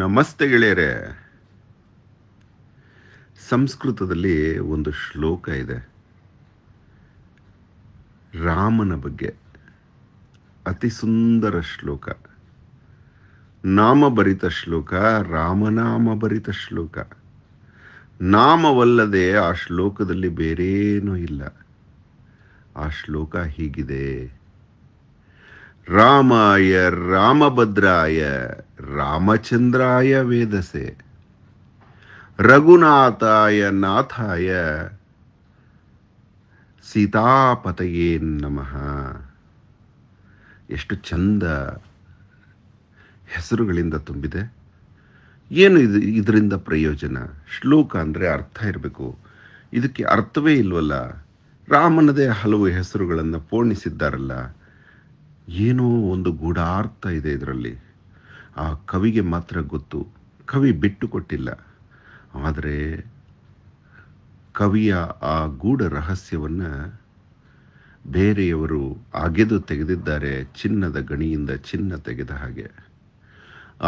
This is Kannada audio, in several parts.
ನಮಸ್ತೆ ಗೆಳೆಯರೆ ಸಂಸ್ಕೃತದಲ್ಲಿ ಒಂದು ಶ್ಲೋಕ ಇದೆ ರಾಮನ ಬಗ್ಗೆ ಅತಿ ಸುಂದರ ಶ್ಲೋಕ ನಾಮಭರಿತ ಶ್ಲೋಕ ರಾಮನಾಮ ಶ್ಲೋಕ ನಾಮವಲ್ಲದೆ ಆ ಶ್ಲೋಕದಲ್ಲಿ ಬೇರೇನೂ ಇಲ್ಲ ಆ ಶ್ಲೋಕ ಹೀಗಿದೆ ರಾಮಾಯ ರಾಮಭದ್ರಾಯ ರಾಮಚಂದ್ರಾಯ ವೇದಸೆ ರಘುನಾಥಾಯ ನಾಥಾಯ ಸೀತಾಪತಯೇ ನಮಃ ಎಷ್ಟು ಚಂದ ಹೆಸರುಗಳಿಂದ ತುಂಬಿದೆ ಏನು ಇದು ಇದರಿಂದ ಪ್ರಯೋಜನ ಶ್ಲೋಕ ಅಂದರೆ ಅರ್ಥ ಇರಬೇಕು ಇದಕ್ಕೆ ಅರ್ಥವೇ ಇಲ್ವಲ್ಲ ರಾಮನದೇ ಹಲವು ಹೆಸರುಗಳನ್ನು ಪೂರ್ಣಿಸಿದ್ದಾರಲ್ಲ ಏನೋ ಒಂದು ಗೂಢಾರ್ಥ ಇದೆ ಇದರಲ್ಲಿ ಆ ಕವಿಗೆ ಮಾತ್ರ ಗೊತ್ತು ಕವಿ ಬಿಟ್ಟು ಕೊಟ್ಟಿಲ್ಲ ಆದರೆ ಕವಿಯ ಆ ಗೂಢ ರಹಸ್ಯವನ್ನು ಬೇರೆಯವರು ಅಗೆದು ತೆಗೆದಿದ್ದಾರೆ ಚಿನ್ನದ ಗಣಿಯಿಂದ ಚಿನ್ನ ತೆಗೆದ ಹಾಗೆ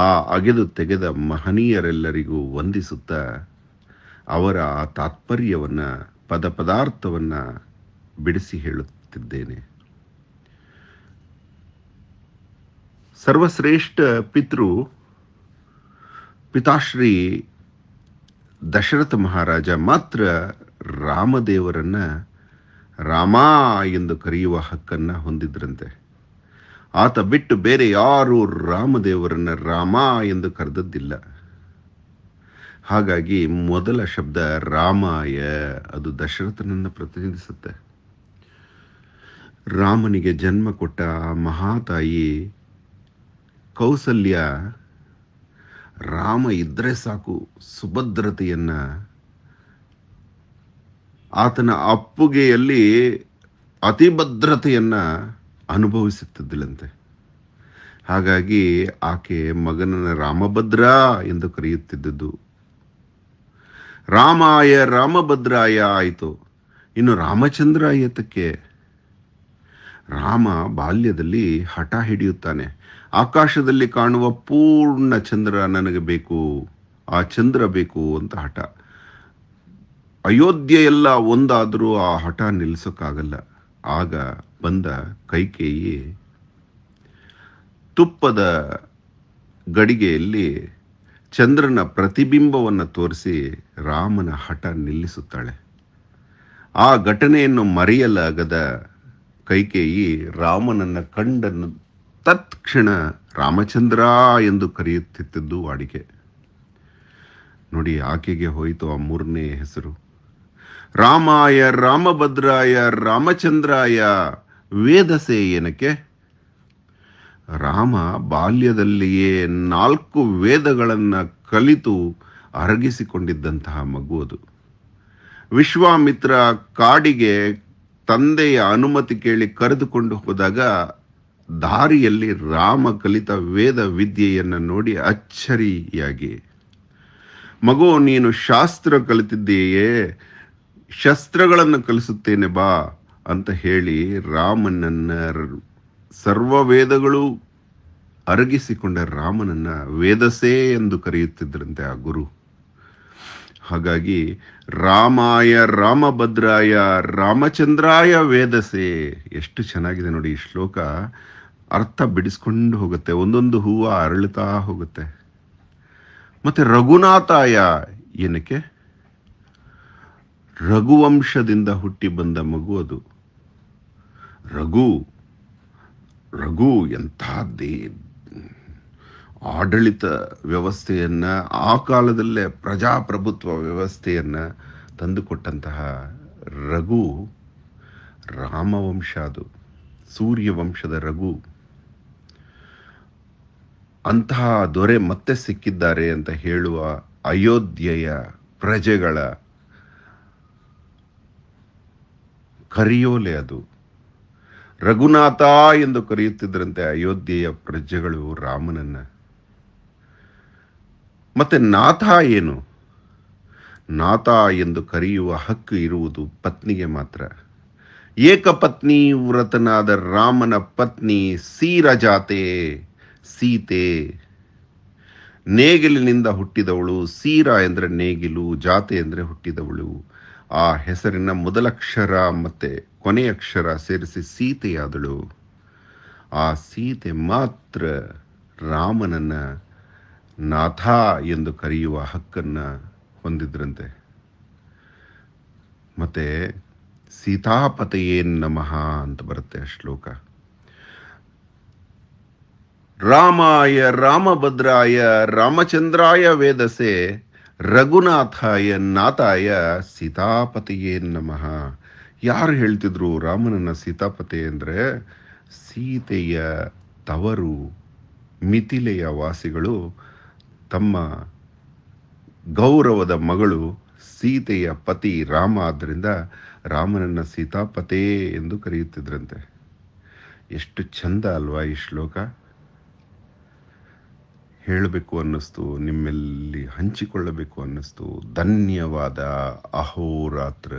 ಆ ಅಗೆದು ತೆಗೆದ ಮಹನೀಯರೆಲ್ಲರಿಗೂ ವಂದಿಸುತ್ತಾ ಅವರ ಆ ತಾತ್ಪರ್ಯವನ್ನು ಪದ ಪದಾರ್ಥವನ್ನು ಬಿಡಿಸಿ ಹೇಳುತ್ತಿದ್ದೇನೆ ಸರ್ವಶ್ರೇಷ್ಠ ಪಿತೃ ಪಿತಾಶ್ರೀ ದಶರಥ ಮಹಾರಾಜ ಮಾತ್ರ ರಾಮದೇವರನ್ನು ರಾಮ ಎಂದು ಕರೆಯುವ ಹಕ್ಕನ್ನು ಹೊಂದಿದ್ರಂತೆ ಆತ ಬಿಟ್ಟು ಬೇರೆ ಯಾರೂ ರಾಮದೇವರನ್ನು ರಾಮ ಎಂದು ಕರೆದದ್ದಿಲ್ಲ ಹಾಗಾಗಿ ಮೊದಲ ಶಬ್ದ ರಾಮಾಯ ಅದು ದಶರಥನನ್ನು ಪ್ರತಿನಿಧಿಸುತ್ತೆ ರಾಮನಿಗೆ ಜನ್ಮ ಕೊಟ್ಟ ಮಹಾತಾಯಿ ಕೌಸಲ್ಯ ರಾಮ ಇದ್ದರೆ ಸಾಕು ಸುಭದ್ರತೆಯನ್ನು ಆತನ ಅಪ್ಪುಗೆಯಲ್ಲಿ ಅತಿಭದ್ರತೆಯನ್ನು ಅನುಭವಿಸುತ್ತಿದ್ದಿಲ್ಲಂತೆ ಹಾಗಾಗಿ ಆಕೆ ಮಗನನ್ನು ರಾಮಭದ್ರ ಎಂದು ಕರೆಯುತ್ತಿದ್ದದ್ದು ರಾಮಾಯ ರಾಮಭದ್ರಾಯ ಆಯಿತು ಇನ್ನು ರಾಮಚಂದ್ರ ಏತಕ್ಕೆ ರಾಮ ಬಾಲ್ಯದಲ್ಲಿ ಹಠ ಹಿಡಿಯುತ್ತಾನೆ ಆಕಾಶದಲ್ಲಿ ಕಾಣುವ ಪೂರ್ಣ ಚಂದ್ರ ನನಗೆ ಬೇಕು ಆ ಚಂದ್ರ ಬೇಕು ಅಂತ ಹಠ ಅಯೋಧ್ಯೆ ಎಲ್ಲ ಒಂದಾದರೂ ಆ ಹಠ ನಿಲ್ಲಿಸೋಕ್ಕಾಗಲ್ಲ ಆಗ ಬಂದ ಕೈಕೇಯಿ ತುಪ್ಪದ ಗಡಿಗೆಯಲ್ಲಿ ಚಂದ್ರನ ಪ್ರತಿಬಿಂಬವನ್ನು ತೋರಿಸಿ ರಾಮನ ಹಠ ನಿಲ್ಲಿಸುತ್ತಾಳೆ ಆ ಘಟನೆಯನ್ನು ಮರೆಯಲಾಗದ ಕೈಕೇಯಿ ರಾಮನನ್ನು ಕಂಡನ್ನು ತತ್ಕ್ಷಣ ರಾಮಚಂದ್ರ ಎಂದು ಕರೆಯುತ್ತಿದ್ದದ್ದು ವಾಡಿಕೆ ನೋಡಿ ಆಕೆಗೆ ಹೋಯಿತು ಆ ಮೂರನೇ ಹೆಸರು ರಾಮಾಯ ರಾಮಭದ್ರಾಯ ರಾಮಚಂದ್ರಾಯ ವೇದಸೆ ಏನಕ್ಕೆ ರಾಮ ಬಾಲ್ಯದಲ್ಲಿಯೇ ನಾಲ್ಕು ವೇದಗಳನ್ನು ಕಲಿತು ಅರಗಿಸಿಕೊಂಡಿದ್ದಂತಹ ಮಗು ಅದು ವಿಶ್ವಾಮಿತ್ರ ಕಾಡಿಗೆ ತಂದೆಯ ಅನುಮತಿ ಕೇಳಿ ಕರೆದುಕೊಂಡು ಹೋದಾಗ ದಾರಿಯಲ್ಲಿ ರಾಮ ಕಲಿತ ವೇದ ವಿದ್ಯೆಯನ್ನು ನೋಡಿ ಅಚ್ಚರಿಯಾಗಿ ಮಗು ನೀನು ಶಾಸ್ತ್ರ ಕಲಿತಿದ್ದೀಯೇ ಶಸ್ತ್ರಗಳನ್ನು ಕಲಿಸುತ್ತೇನೆ ಬಾ ಅಂತ ಹೇಳಿ ರಾಮನನ್ನ ಸರ್ವ ವೇದಗಳು ಅರಗಿಸಿಕೊಂಡ ರಾಮನನ್ನ ವೇದಸೇ ಎಂದು ಕರೆಯುತ್ತಿದ್ದರಂತೆ ಆ ಗುರು ಹಾಗಾಗಿ ರಾಮಾಯ ರಾಮಭದ್ರಾಯ ರಾಮಚಂದ್ರಾಯ ವೇದಸೆ ಎಷ್ಟು ಚೆನ್ನಾಗಿದೆ ನೋಡಿ ಈ ಶ್ಲೋಕ ಅರ್ಥ ಬಿಡಿಸ್ಕೊಂಡು ಹೋಗುತ್ತೆ ಒಂದೊಂದು ಹೂವು ಅರಳುತ್ತಾ ಹೋಗುತ್ತೆ ಮತ್ತು ರಘುನಾಥಾಯ ಏನಕ್ಕೆ ರಘುವಂಶದಿಂದ ಹುಟ್ಟಿ ಬಂದ ಮಗು ಅದು ರಘು ರಘು ಎಂಥ ದೇ ಆಡಳಿತ ವ್ಯವಸ್ಥೆಯನ್ನು ಆ ಕಾಲದಲ್ಲೇ ಪ್ರಜಾಪ್ರಭುತ್ವ ವ್ಯವಸ್ಥೆಯನ್ನು ತಂದುಕೊಟ್ಟಂತಹ ರಘು ರಾಮವಂಶ ಅದು ಸೂರ್ಯವಂಶದ ರಘು ಅಂತಹ ದೊರೆ ಮತ್ತೆ ಸಿಕ್ಕಿದ್ದಾರೆ ಅಂತ ಹೇಳುವ ಅಯೋಧ್ಯೆಯ ಪ್ರಜೆಗಳ ಕರಿಯೋಲೆ ಅದು ರಘುನಾಥ ಎಂದು ಕರೆಯುತ್ತಿದ್ದರಂತೆ ಅಯೋಧ್ಯೆಯ ಪ್ರಜೆಗಳು ರಾಮನನ್ನ ಮತ್ತೆ ನಾಥ ಏನು ನಾಥ ಎಂದು ಕರೆಯುವ ಹಕ್ಕು ಇರುವುದು ಪತ್ನಿಗೆ ಮಾತ್ರ ಏಕಪತ್ನಿ ವ್ರತನಾದ ರಾಮನ ಪತ್ನಿ ಸೀರಜಾತೆ ಸೀತೆ ನೇಗಿಲಿನಿಂದ ಹುಟ್ಟಿದವಳು ಸೀರ ಎಂದರೆ ನೇಗಿಲು ಜಾತೆ ಎಂದರೆ ಹುಟ್ಟಿದವಳು ಆ ಹೆಸರಿನ ಮೊದಲಕ್ಷರ ಮತ್ತು ಕೊನೆಯ ಅಕ್ಷರ ಸೇರಿಸಿ ಸೀತೆಯಾದಳು ಆ ಸೀತೆ ಮಾತ್ರ ರಾಮನನ್ನು ನಾಥ ಎಂದು ಕರೆಯುವ ಹಕ್ಕನ್ನು ಹೊಂದಿದ್ರಂತೆ ಮತ್ತು ಸೀತಾಪತೆಯೇ ನಮಃ ಅಂತ ಬರುತ್ತೆ ಶ್ಲೋಕ ರಾಮಾಯ ರಾಮಭದ್ರಾಯ ರಾಮಚಂದ್ರಾಯ ವೇದಸೆ ರಘುನಾಥಾಯ ನಾಥಾಯ ಸೀತಾಪತಿಯೇ ನಮಃ ಯಾರು ಹೇಳ್ತಿದ್ರು ರಾಮನನ್ನ ಸೀತಾಪತಿ ಅಂದರೆ ಸೀತೆಯ ತವರು ಮಿಥಿಲೆಯ ವಾಸಿಗಳು ತಮ್ಮ ಗೌರವದ ಮಗಳು ಸೀತೆಯ ಪತಿ ರಾಮ ಆದ್ದರಿಂದ ರಾಮನನ್ನ ಸೀತಾಪತೇ ಎಂದು ಕರೆಯುತ್ತಿದ್ರಂತೆ ಎಷ್ಟು ಚಂದ ಅಲ್ವಾ ಈ ಶ್ಲೋಕ ಹೇಳಬೇಕು ಅನ್ನಿಸ್ತು ನಿಮ್ಮಲ್ಲಿ ಹಂಚಿಕೊಳ್ಳಬೇಕು ಅನ್ನಿಸ್ತು ಧನ್ಯವಾದ ಅಹೋರಾತ್ರ